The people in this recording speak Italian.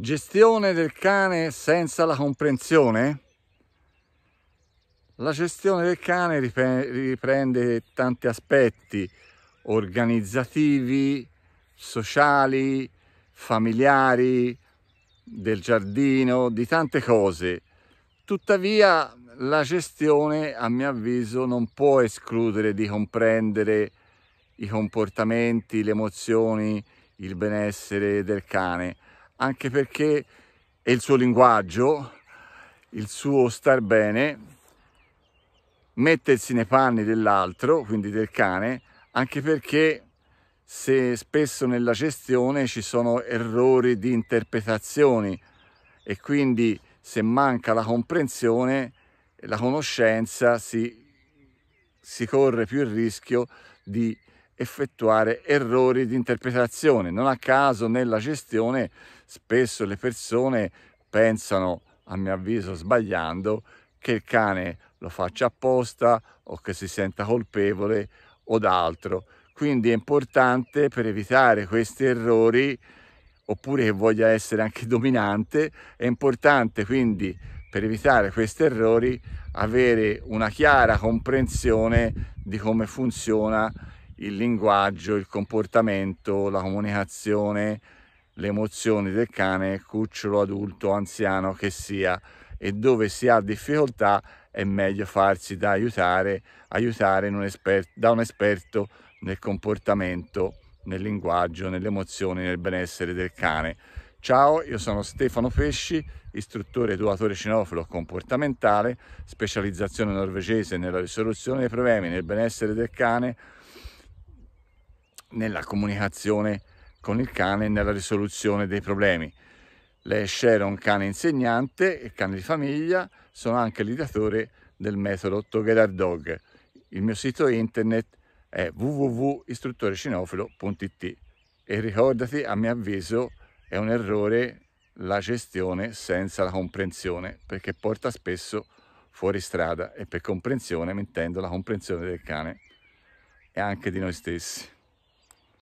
Gestione del cane senza la comprensione? La gestione del cane riprende tanti aspetti organizzativi, sociali, familiari, del giardino, di tante cose. Tuttavia la gestione, a mio avviso, non può escludere di comprendere i comportamenti, le emozioni, il benessere del cane anche perché è il suo linguaggio, il suo star bene, mettersi nei panni dell'altro, quindi del cane, anche perché se spesso nella gestione ci sono errori di interpretazioni e quindi se manca la comprensione, la conoscenza, si, si corre più il rischio di effettuare errori di interpretazione. Non a caso nella gestione spesso le persone pensano, a mio avviso sbagliando, che il cane lo faccia apposta o che si senta colpevole o d'altro. Quindi è importante per evitare questi errori oppure che voglia essere anche dominante, è importante quindi per evitare questi errori avere una chiara comprensione di come funziona il linguaggio, il comportamento, la comunicazione, le emozioni del cane, cucciolo, adulto, anziano che sia e dove si ha difficoltà è meglio farsi da aiutare, aiutare un esperto, da un esperto nel comportamento, nel linguaggio, nelle emozioni, nel benessere del cane. Ciao, io sono Stefano Pesci, istruttore educatore cinofilo comportamentale, specializzazione norvegese nella risoluzione dei problemi nel benessere del cane, nella comunicazione con il cane nella risoluzione dei problemi. Lei Share è un cane insegnante e cane di famiglia, sono anche l'ideatore del metodo Together Dog. Il mio sito internet è www.istruttorecinofilo.it e ricordati, a mio avviso, è un errore la gestione senza la comprensione, perché porta spesso fuori strada e per comprensione mi intendo la comprensione del cane e anche di noi stessi.